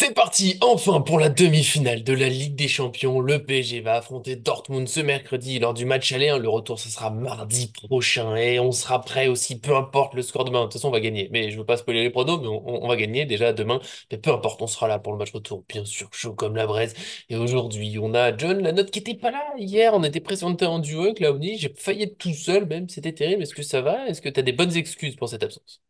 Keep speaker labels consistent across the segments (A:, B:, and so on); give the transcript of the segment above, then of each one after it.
A: C'est parti enfin pour la demi-finale de la Ligue des Champions. Le PG va affronter Dortmund ce mercredi lors du match aller. Hein. Le retour ce sera mardi prochain et on sera prêt aussi, peu importe le score demain. De toute façon, on va gagner. Mais je ne veux pas spoiler les pronos, mais on, va gagner déjà demain. Mais peu importe, on sera là pour le match retour, bien sûr, chaud comme la braise. Et aujourd'hui, on a John note qui n'était pas là hier. On était présenté en duo avec omni J'ai failli être tout seul même. C'était terrible. Est-ce que ça va Est-ce que tu as des bonnes excuses pour cette absence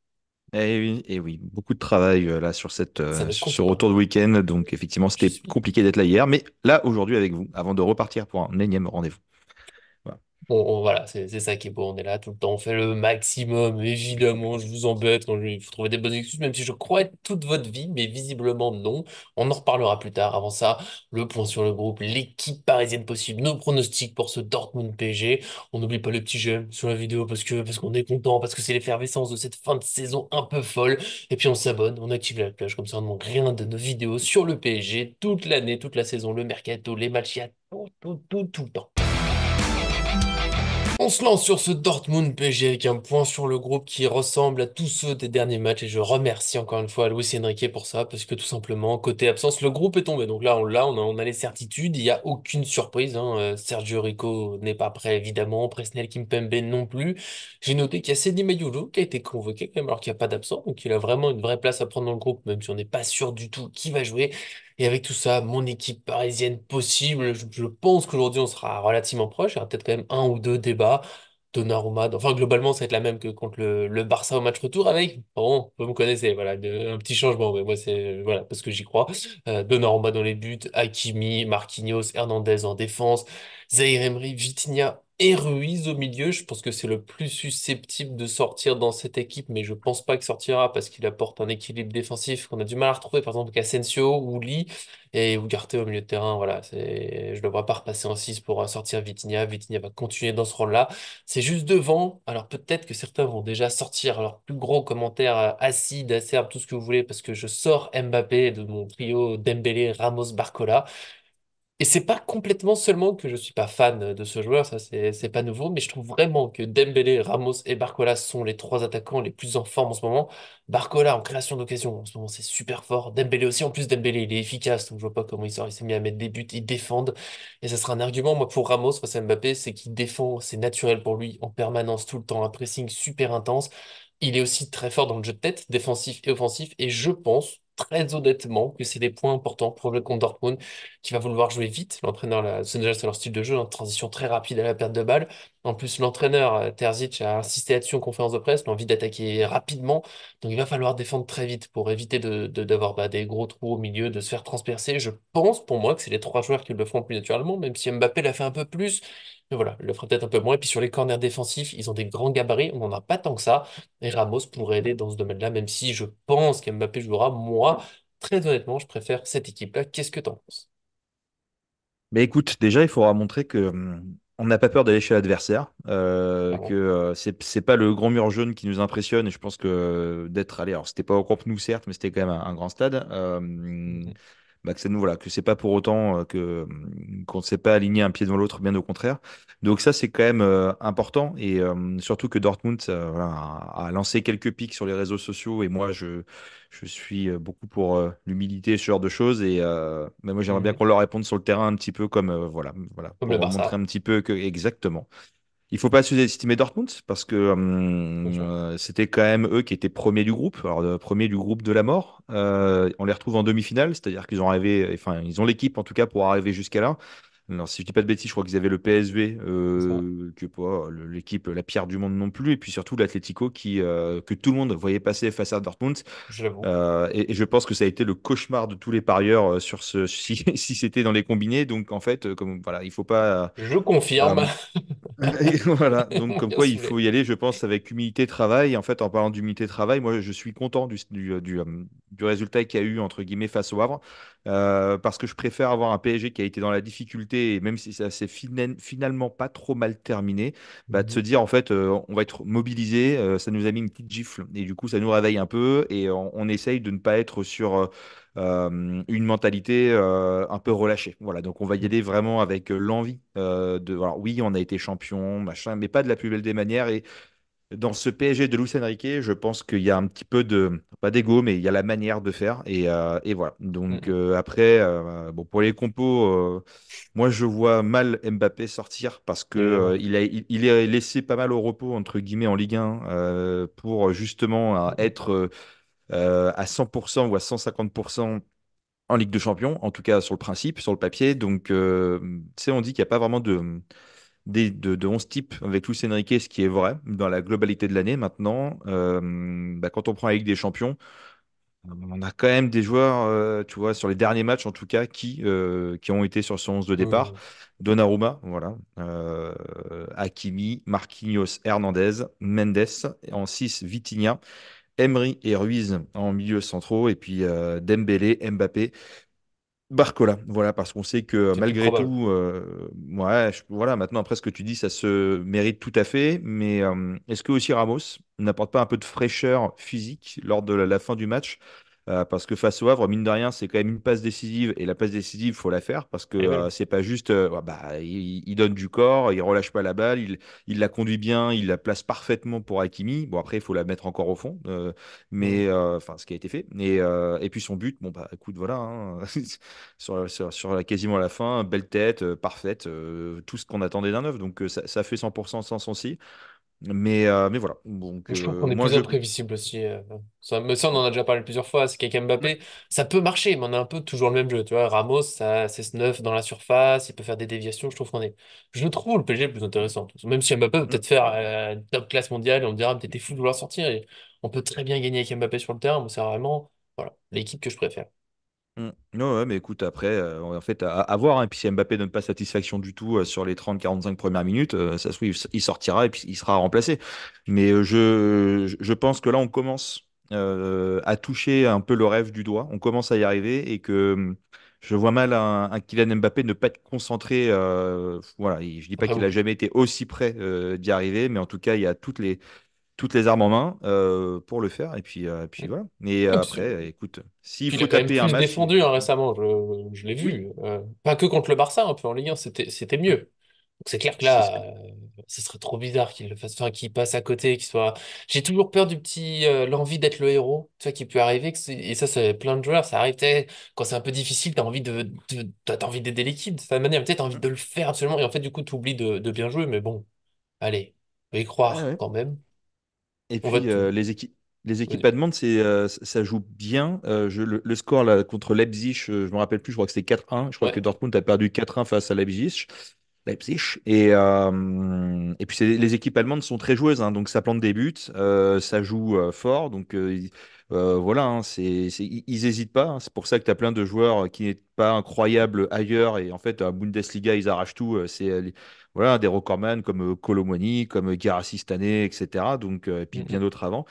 B: et eh eh oui, beaucoup de travail euh, là sur cette euh, sur retour de week-end. Donc effectivement, c'était compliqué d'être là hier, mais là aujourd'hui avec vous, avant de repartir pour un énième rendez-vous.
A: Bon voilà, c'est ça qui est beau, on est là tout le temps, on fait le maximum, évidemment, je vous embête, quand il faut trouver des bonnes excuses, même si je crois être toute votre vie, mais visiblement non. On en reparlera plus tard. Avant ça, le point sur le groupe, l'équipe parisienne possible, nos pronostics pour ce Dortmund PSG. On n'oublie pas le petit j'aime sur la vidéo parce que parce qu'on est content, parce que c'est l'effervescence de cette fin de saison un peu folle. Et puis on s'abonne, on active la cloche, comme ça on ne manque rien de nos vidéos sur le PSG toute l'année, toute la saison, le mercato, les matchs, il tout, tout, tout, tout le temps. On se lance sur ce Dortmund PG avec un point sur le groupe qui ressemble à tous ceux des derniers matchs et je remercie encore une fois louis Enrique pour ça parce que tout simplement côté absence le groupe est tombé donc là on on a, on les certitudes il n'y a aucune surprise hein. euh, Sergio Rico n'est pas prêt évidemment Presnel Kimpembe non plus j'ai noté qu'il y a Sedi qui a été convoqué quand même alors qu'il n'y a pas d'absent donc il a vraiment une vraie place à prendre dans le groupe même si on n'est pas sûr du tout qui va jouer et avec tout ça, mon équipe parisienne possible, je, pense qu'aujourd'hui, on sera relativement proche. Il y aura peut-être quand même un ou deux débats. Donnarumma, enfin globalement, ça va être la même que contre le, Barça au match retour avec, bon, vous me connaissez, voilà, un petit changement, mais moi c'est, voilà, parce que j'y crois. Euh, Donnarumma dans les buts, Hakimi, Marquinhos, Hernandez en défense, Zaire Emery, Vitinha et au milieu, je pense que c'est le plus susceptible de sortir dans cette équipe, mais je pense pas qu'il sortira parce qu'il apporte un équilibre défensif qu'on a du mal à retrouver, par exemple, Asensio ou Lee et Ugarte au milieu de terrain. Voilà, je ne le vois pas repasser en 6 pour euh, sortir Vitinha. Vitinha va continuer dans ce rôle-là. C'est juste devant. Alors peut-être que certains vont déjà sortir leur plus gros commentaire euh, acide, acerbe, tout ce que vous voulez, parce que je sors Mbappé de mon trio Dembélé, Ramos, Barcola. Et c'est pas complètement seulement que je suis pas fan de ce joueur, ça c'est pas nouveau, mais je trouve vraiment que Dembélé, Ramos et Barcola sont les trois attaquants les plus en forme en ce moment. Barcola en création d'occasion en ce moment c'est super fort. Dembélé aussi, en plus Dembélé il est efficace, donc je vois pas comment il sort, il s'est mis à mettre des buts, il défend. Et ça sera un argument moi pour Ramos face à Mbappé, c'est qu'il défend, c'est naturel pour lui en permanence tout le temps, un pressing super intense. Il est aussi très fort dans le jeu de tête, défensif et offensif, et je pense très honnêtement que c'est des points importants pour le compte Dortmund qui va vouloir jouer vite. L'entraîneur, c'est déjà leur style de jeu, une hein, transition très rapide à la perte de balle. En plus, l'entraîneur euh, Terzic a insisté là-dessus en conférence de presse, l'envie d'attaquer rapidement. Donc, il va falloir défendre très vite pour éviter d'avoir de, bah, des gros trous au milieu, de se faire transpercer. Je pense pour moi que c'est les trois joueurs qui le feront plus naturellement, même si Mbappé l'a fait un peu plus. Mais voilà, il le fera peut-être un peu moins. Et puis sur les corners défensifs, ils ont des grands gabarits, on n'en a pas tant que ça. Et Ramos pourrait aider dans ce domaine-là, même si je pense qu'Mbappé jouera. Moi, très honnêtement, je préfère cette équipe-là. Qu'est-ce que tu en penses?
B: Mais bah, écoute, déjà, il faudra montrer que hum, on n'a pas peur d'aller chez l'adversaire, euh, que euh, c'est pas le grand mur jaune qui nous impressionne. Et je pense que euh, d'être allé, alors c'était pas au groupe nous certes, mais c'était quand même un, un grand stade. Euh, mm-hmm. Bah, que c'est voilà, que c'est pas pour autant euh, que hum, qu'on ne s'est pas aligné un pied dans l'autre, bien au contraire. Donc ça c'est quand même euh, important et hum, surtout que Dortmund euh, a, lancé quelques pics sur les réseaux sociaux et moi je je suis beaucoup pour l'humilité ce genre de choses et mais moi j'aimerais bien mmh. qu'on leur réponde sur le terrain un petit peu comme voilà voilà comme montrer un petit peu que exactement il faut pas sous-estimer Dortmund parce que euh, euh, c'était quand même eux qui étaient premiers du groupe, alors euh, premiers du groupe de la mort. on les retrouve en demi-finale, c'est-à-dire qu'ils ont arrivé, enfin ils ont l'équipe en tout cas pour arriver jusqu'à là. Alors, si je dis pas de bêtises, je crois qu'ils avaient le PSV, euh, que bah, l'équipe la pierre du monde non plus, et puis surtout l'Atletico euh, que tout le monde voyait passer face à Dortmund. Euh, et, je pense que ça a été le cauchemar de tous les parieurs sur ce si, c'était dans les combinés. Donc en fait, comme voilà, il faut pas.
A: Je confirme.
B: voilà. Donc comme quoi, il faut y aller, je pense, avec humilité travail. En fait, en parlant d'humilité travail, moi, je suis content du du résultat qu'il y a eu entre guillemets face au Havre, parce que je préfère avoir un PSG qui a été dans la difficulté et même si ça s'est finalement pas trop mal terminé, mmh bah, de se dire en fait, on va être mobilisé, ça nous a mis une petite gifle et du coup, ça nous réveille un peu et on, essaye de ne pas être sur une mentalité un peu relâchée. Voilà, donc on va y mmh. aller vraiment avec l'envie de. Alors, oui, on a été champion, machin, mais pas de la plus belle des manières et dans ce PSG de Luis Enrique, je pense qu'il y a un petit peu de, pas d'ego, mais il y a la manière de faire. Et, euh, voilà. Donc mm. euh, après, euh, bon, pour les compos, moi je vois mal Mbappé sortir parce que mm. il, a, il, est laissé pas mal au repos, entre guillemets, en Ligue 1 pour justement mm. être à 100% ou à 150% en Ligue de Champions, en tout cas sur le principe, sur le papier. Donc, tu sais, on dit qu'il n'y a pas vraiment de de, 11 types avec Luis Enrique, ce qui est vrai dans la globalité de l'année maintenant. Euh, bah, quand on prend avec des Champions, euh, on a quand même des joueurs, euh, tu vois, sur les derniers matchs en tout cas, qui, qui ont été sur son 11 de départ. Mmh. Donnarumma, voilà. Euh, Hakimi, Marquinhos, Hernandez, Mendes, en 6, Vitinha, Emery et Ruiz en milieu centraux, et puis Dembélé, Mbappé, Barcola, voilà, parce qu'on sait que malgré tout, euh, ouais, voilà, maintenant après ce que tu dis, ça se mérite tout à fait, mais euh, est-ce que aussi Ramos n'apporte pas un peu de fraîcheur physique lors de la fin du match euh, parce que face au Havre, mine de rien, c'est quand même une passe décisive. Et la passe décisive, il faut la faire parce que eh euh, c'est pas juste. Euh, bah, il, donne du corps, il relâche pas la balle, il, la conduit bien, il la place parfaitement pour Hakimi. Bon, après, il faut la mettre encore au fond, mais mm. enfin, ce qui a été fait. Et, puis son but, bon, bah, écoute, voilà, hein, sur, sur, la, quasiment à la fin, belle tête, parfaite, tout ce qu'on attendait d'un œuf. Donc ça, fait 100% sans aussi. Mais, euh, mais voilà. Donc, je trouve euh, qu'on est plus
A: imprévisible aussi. Euh, ça, mais ça, on en a déjà parlé plusieurs fois. C'est qu'avec Mbappé, ça peut marcher, mais on a un peu toujours le même jeu. Tu vois, Ramos, ça, c'est neuf dans la surface, il peut faire des déviations. Je trouve qu'on est. Je trouve le PSG plus intéressant. Même si Mbappé peut mm. peut-être faire top classe mondiale, et on dira peut-être fou de vouloir sortir. Et on peut très bien gagner avec Mbappé sur le terrain. c'est vraiment voilà, l'équipe que je préfère.
B: Non, mmh. mais écoute, après, euh, en fait, avoir, hein. et puis si Mbappé donne pas satisfaction du tout euh, sur les 30-45 premières minutes, euh, ça se trouve, il sortira et puis il sera remplacé. Mais je, je pense que là, on commence à toucher un peu le rêve du doigt. On commence à y arriver et que hum, je vois mal un, Kylian Mbappé ne pas être concentré. voilà, je dis pas ah qu'il n'a a jamais été aussi près d'y arriver, mais en tout cas, il y a toutes les toutes les armes en main euh, pour le faire. Et puis, euh, et puis voilà. Et euh, après, écoute, s'il faut taper un match. défendu hein,
A: récemment, je, l'ai vu. pas que contre le Barça, un peu en Ligue 1, c'était mieux. donc C'est clair que là, ce serait trop bizarre qu'il fasse, passe à côté, qu'il soit. J'ai toujours peur du petit, l'envie d'être le héros, tu vois, qui peut arriver. Que et ça, c'est plein de joueurs, ça arrive, quand c'est un peu difficile, t'as envie de, t'as envie d'aider l'équipe de cette manière, peut-être envie de le faire absolument. Et en fait, du coup, t'oublies de, de bien jouer, mais bon, allez, y croire quand même.
B: Et puis, euh, les, équipes allemandes, euh, ça joue bien. Euh, je, le, score là, contre Leipzig, je ne me rappelle plus, je crois que c'était 4-1. Je crois que Dortmund a perdu 4-1 face à Leipzig. Leipzig. Et, et puis, les équipes allemandes sont très joueuses, hein, donc ça plante des buts, ça joue fort. Donc, euh, voilà, hein, c'est, ils n'hésitent pas. Hein. C'est pour ça que tu as plein de joueurs euh, qui n'est pas incroyables ailleurs. Et en fait, à Bundesliga, ils arrachent tout. Euh, c'est voilà, des recordman comme Colomoni, comme Garassi cette etc. Donc, et puis mmh bien d'autres avant.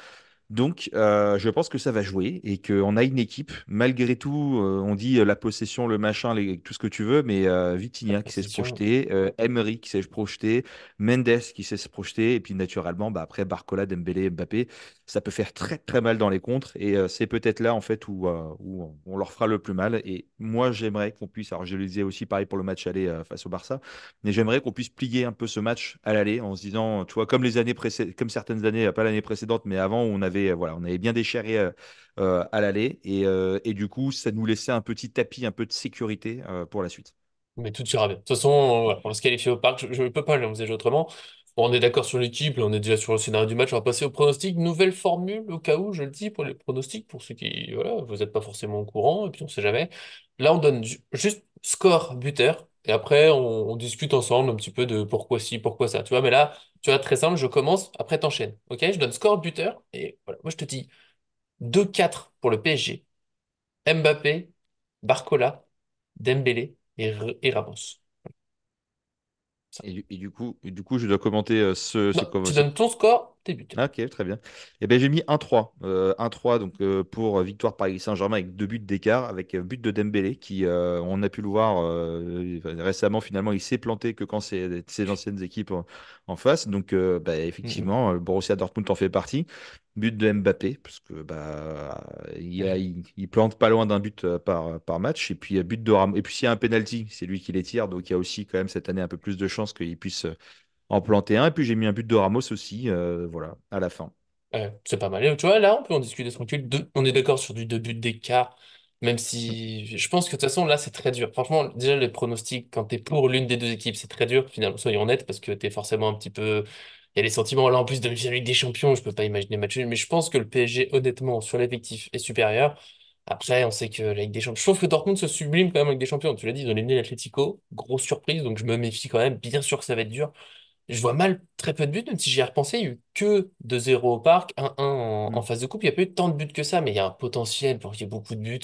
B: Donc, euh, je pense que ça va jouer et qu'on a une équipe. Malgré tout, euh, on dit euh, la possession, le machin, tout ce que tu veux, mais euh, Vitinha qui sait se projeter, Emery qui sait se projeter, Mendes qui sait se projeter, et puis naturellement, bah, après Barcola, Dembélé, Mbappé, ça peut faire très très mal dans les contres et c'est peut-être là en fait où, on leur fera le plus mal. Et moi, j'aimerais qu'on puisse, alors je le disais aussi pareil pour le match aller face au Barça, mais j'aimerais qu'on puisse plier un peu ce match à l'aller en se disant, tu vois, comme les années comme certaines années, pas l'année précédente, mais avant, on avait euh, voilà, on avait bien déchiré euh, euh, à l'aller. Et, et, du coup, ça nous laissait un petit tapis, un peu de sécurité pour la suite.
A: Mais tout ira bien. De toute façon, on va se qualifier au parc. Je ne peux pas l'envisager autrement. On est d'accord sur l'équipe, on est déjà sur le scénario du match. On va passer au pronostic. Nouvelle formule, au cas où, je le dis, pour les pronostics, pour ceux qui, voilà, vous n'êtes pas forcément au courant, et puis on ne sait jamais. Là, on donne juste score buteur, et après, on, on discute ensemble un petit peu de pourquoi si, pourquoi ça, tu vois. Mais là, très simple, je commence, après t'enchaînes. Ok, je donne score buteur et voilà. Moi, je te dis 2-4 pour le PSG. Mbappé, Barcola, Dembélé et, Et,
B: du coup, du coup, je dois commenter euh, ce. score tu donnes ton score ah, ok, très bien. et eh bien, j'ai mis 1-3. 1-3 euh, donc, euh, pour euh, victoire Paris Saint-Germain avec deux buts d'écart, avec but de Dembélé qui, on a pu le voir récemment, finalement, il s'est planté que quand c'est ses anciennes équipes en, face. Donc, bah, effectivement, Borussia Dortmund en fait partie. But de Mbappé, parce que bah, il, plante pas loin d'un but par, par match. Et puis, but de Et puis, s'il y a un penalty, c'est lui qui les tire. Donc, il y a aussi quand même cette année un peu plus de chances qu'il puisse en planter un. Et puis j'ai mis un but de Ramos aussi, euh, voilà, à la fin.
A: c'est pas mal. tu vois, là, on peut en discuter tranquille. on est d'accord sur du deux buts d'écart, même si je pense que de toute façon, là, c'est très dur. Franchement, déjà, les pronostics, quand tu es pour l'une des deux équipes, c'est très dur, finalement, soyons honnêtes, parce que tu es forcément un petit peu. Il y a les sentiments. Là, en plus, de la Ligue des Champions, je peux pas imaginer match mais je pense que le PSG, honnêtement, sur l'effectif, est supérieur. Après, on sait que la Ligue des Champions. Je trouve que Dortmund se sublime quand même avec des champions. Tu l'as dit, ils ont l'Atlético. Grosse surprise. Donc, je me méfie quand même. Bien sûr que ça va être dur je vois mal très peu de buts, même si j'y ai repensé, il n'y a eu que 2-0 au parc, 1-1 en, mm. phase de coupe. Il n'y a pas eu tant de buts que ça, mais il y a un potentiel pour qu'il y ait beaucoup de buts.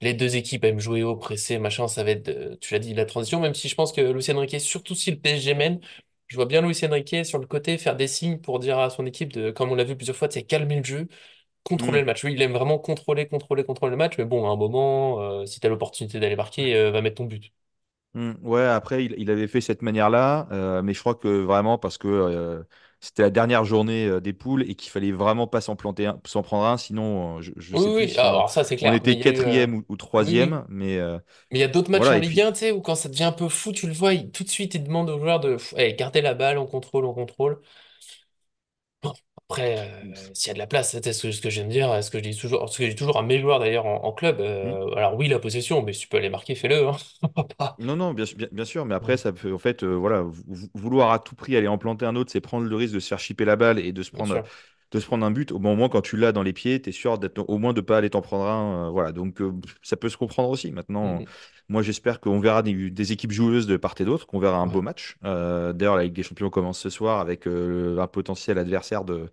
A: Les deux équipes aiment jouer haut, presser, machin, ça va être, euh, tu l'as dit, la transition, même si je pense que Lucien Riquet, surtout si le PSG mène, je vois bien Lucien Riquet sur le côté faire des signes pour dire à son équipe, de, comme on l'a vu plusieurs fois, de calmer le jeu, contrôler mm. le match. Oui, il aime vraiment contrôler, contrôler, contrôler le match, mais bon, à un moment, euh, si tu as l'opportunité d'aller marquer, euh, va mettre ton but.
B: Mmh, ouais, après, il, avait fait cette manière-là, euh, mais je crois que vraiment parce que euh, c'était la dernière journée euh, des poules et qu'il fallait vraiment pas s'en planter, s'en prendre un, sinon je, on, ah, ça c'est clair. On était quatrième ou, troisième, mais
A: il y a d'autres matchs en Ligue 1, tu sais, où quand ça devient un peu fou, tu le vois, tout de suite il demande aux joueurs de eh, garder la balle, on contrôle, on contrôle. Après, euh, s'il y a de la place, c'est ce que j'aime dire, ce que je dis toujours, ce que j'ai toujours un meilleur d'ailleurs en, club. Mmh. Euh, alors oui, la possession, mais si tu peux aller marquer, fais-le. Hein.
B: non, non, bien, bien, sûr, mais mmh. après, ça peut, en fait, euh, voilà, vouloir à tout prix aller en planter un autre, c'est prendre le risque de se faire chipper la balle et de se prendre de se prendre un but, au moins quand tu l'as dans les pieds, tu es sûr d'être au moins de pas aller t'en prendre un. Euh, voilà, donc euh, ça peut se comprendre aussi. Maintenant, mm-hmm. moi j'espère qu'on verra des, équipes joueuses de part et d'autre, qu'on verra un beau match. Euh, d'ailleurs, la Ligue des Champions commence ce soir avec un potentiel adversaire de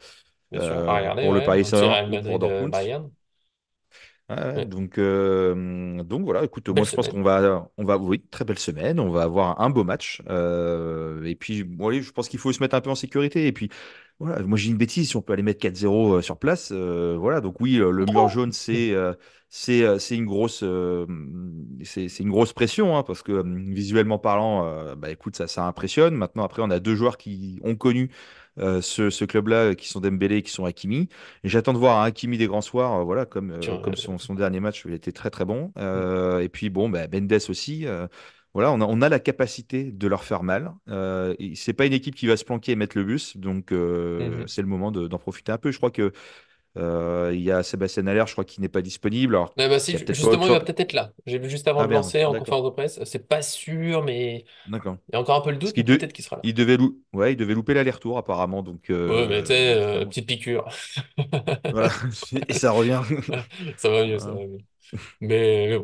B: pour le Paris Saint-Germain, Donc, donc voilà, écoute, moi je pense qu'on va, on va, oui, très belle semaine, on va avoir un beau match. et puis, bon, je pense qu'il faut se mettre un peu en sécurité. Et puis, moi j'ai une bêtise, si on peut aller mettre 4-0 euh, sur place, euh, voilà. Donc oui, le mur jaune, c'est euh, une grosse mm, une grosse pression, hein, parce que visuellement parlant, bah écoute, ça ça impressionne. Maintenant, après, on a deux joueurs qui ont connu ce, club-là qui sont Dembélé et qui sont Hakimi. j'attends de voir hein, Hakimi des grands soirs, voilà, comme, comme son, dernier match, il était très très bon. Mmh. et puis bon, bah, Mendes aussi voilà, on a, on a, la capacité de leur faire mal. Euh, c'est pas une équipe qui va se planquer et mettre le bus, donc euh, mhm. c'est le moment d'en profiter un peu. Je crois que euh, il y a Sébastien Aller je crois qu'il n'est pas disponible. Eh ben, justement, il va
A: peut-être être là. J'ai vu juste avant de ah, lancer en conférence de presse. C'est pas sûr, mais il y a encore un peu le doute. De...
B: Peut-être qu'il sera là. Il devait, il devait louper l'aller-retour apparemment. Donc, euh, mais tu euh,
A: petite piqûre. Et ça revient. ça va mieux, ça va mieux. Mais, mais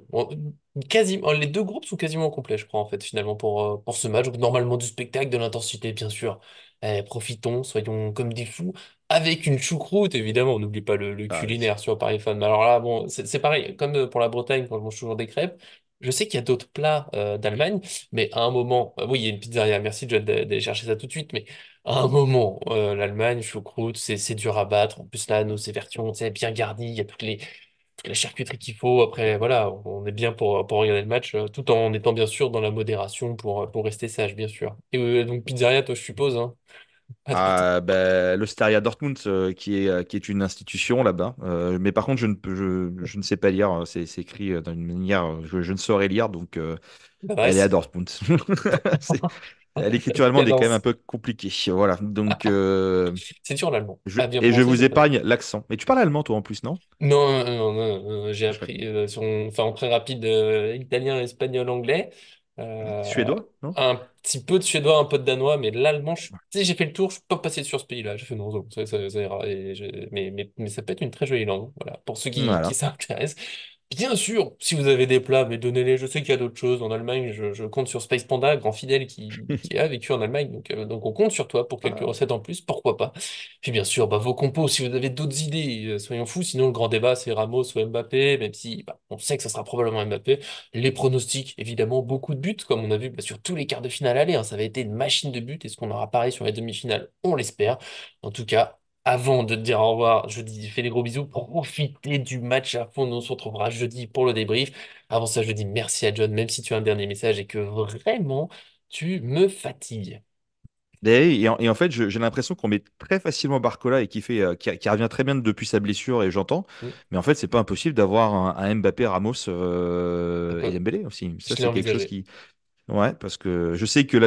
A: Quasiment, euh, les deux groupes sont quasiment complets je crois, en fait, finalement, pour, euh, pour ce match. Donc, normalement, du spectacle, de l'intensité, bien sûr. Eh, profitons, soyons comme des fous, avec une choucroute, évidemment. On n'oublie pas le, ah culinaire sur Paris Fun Mais alors là, bon, c'est pareil, comme euh, pour la Bretagne, quand je mange toujours des crêpes, je sais qu'il y a d'autres plats d'Allemagne, mais à un moment, oui, il y a une pizzeria, merci John d'aller chercher ça tout de suite, mais à un moment, l'Allemagne, choucroute, c'est c'est dur à battre. En plus, là, nos évertions, c'est bien garni, il y a toutes les la charcuterie qu'il faut. Après, voilà, on est bien pour, pour regarder le match, euh, tout en étant bien sûr dans la modération pour, euh, pour rester sage, bien sûr. Euh, et donc, pizzeria, toi, je suppose. Hein.
B: Ah, ben, l'Osteria Dortmund, bah, qui, est, qui est une institution là-bas. mais par contre, je ne, je, ne sais pas lire. Hein. C'est, c'est écrit d'une manière. Je, je, ne saurais lire, donc bah, elle est, à Dortmund. Euh, l'écriture allemande est quand même un peu compliquée. Voilà. Donc. Ah, euh, c'est sur l'allemand. Ah, et je vous épargne l'accent. Mais tu parles allemand, toi, en plus, non
A: euh, Non, j'ai appris enfin, en très rapide italien, espagnol, anglais. Suédois, Un petit peu de suédois, un peu de danois, mais l'allemand, si j'ai fait le tour, je ne peux pas passer sur ce pays-là. J'ai fait non, ça, ça, mais, mais, ça peut être une très jolie langue, voilà, pour ceux qui, qui s'intéressent. Bien sûr, si vous avez des plats, mais donnez-les. Je sais qu'il y a d'autres choses. En Allemagne, je, compte sur Space Panda, grand fidèle qui, a vécu en Allemagne. Euh, donc, on compte sur toi pour quelques recettes en plus. Pourquoi pas? Puis bien sûr, bah, vos compos, si vous avez d'autres idées, euh, soyons fous. Sinon, le grand débat, c'est Ramos ou Mbappé, même si bah, on sait que ça sera probablement Mbappé. Les pronostics, évidemment, beaucoup de buts, comme on a vu bah, sur tous les quarts de finale aller. Hein, ça va être une machine de buts. Est-ce qu'on aura pareil sur les demi-finales? On l'espère. En tout cas, avant de te dire au revoir, je dis fais des gros bisous, profitez du match à fond. on se retrouvera jeudi pour le débrief. Avant ça, je dis merci à John, même si tu as un dernier message et que vraiment tu me fatigues.
B: Ben et en, fait, j'ai l'impression qu'on met très facilement Barcola et qui, fait, euh, qui, revient très bien depuis sa blessure, et j'entends. Mm. Mais en fait, c'est pas impossible d'avoir un, Mbappé, Ramos euh, et Dembélé aussi. Ça, c'est quelque chose qui, Ouais, parce que je sais que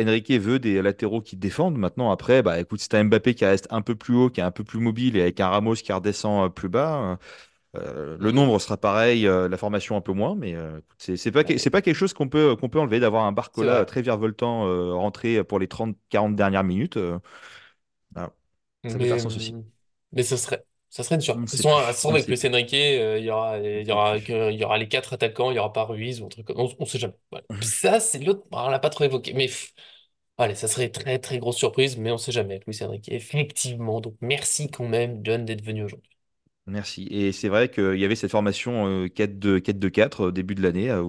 B: Enrique veut des latéraux qui défendent. Maintenant, après, bah, écoute, c'est Mbappé qui reste un peu plus haut, qui est un peu plus mobile, et avec un Ramos qui redescend euh, plus bas, euh, euh, le nombre sera pareil, la formation un peu moins, mais ce c'est pas, pas quelque chose qu'on peut, qu'on peut enlever d'avoir un Barcola très virevoltant rentré pour les 30-40 dernières minutes. ça
A: peut faire sens aussi. Mais ce serait ça serait une surprise. De toute façon, il, y aura, il, y aura, y aura les quatre attaquants, il n'y aura pas Ruiz ou un truc on, ne sait jamais. Ça, c'est l'autre. Ah, on l'a pas trop évoqué, mais allez, ça serait très très grosse surprise, mais on ne sait jamais avec Luis Enrique. Effectivement, donc merci quand même, John, d'être venu aujourd'hui.
B: Merci. Et c'est vrai qu'il y avait cette formation 4-2-4 euh, euh, début de l'année, euh,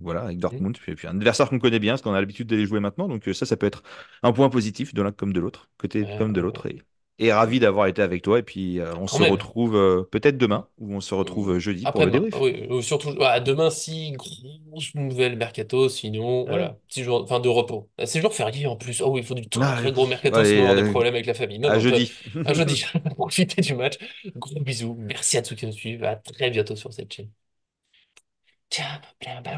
B: voilà, avec Dortmund, puis, un adversaire qu'on connaît bien, parce qu'on a l'habitude les jouer maintenant. Donc ça, ça peut être un point positif de l'un comme de l'autre, côté comme de l'autre. Et et ravi d'avoir été avec toi. Et puis, euh, on se retrouve euh, peut-être demain, ou on se retrouve euh, jeudi pour le débrief.
A: Oui, surtout bah, à demain, si grosse nouvelle mercato, sinon, ah voilà, petit jour de repos. Ah, c'est jour férié en plus. Oh, oui, il faut du ah très, gros mercato, sinon on a des problèmes avec la famille. à, jeudi. à jeudi. profiter du match. Gros bisous. Merci à tous qui nous suivent. À très bientôt sur cette chaîne. Ciao,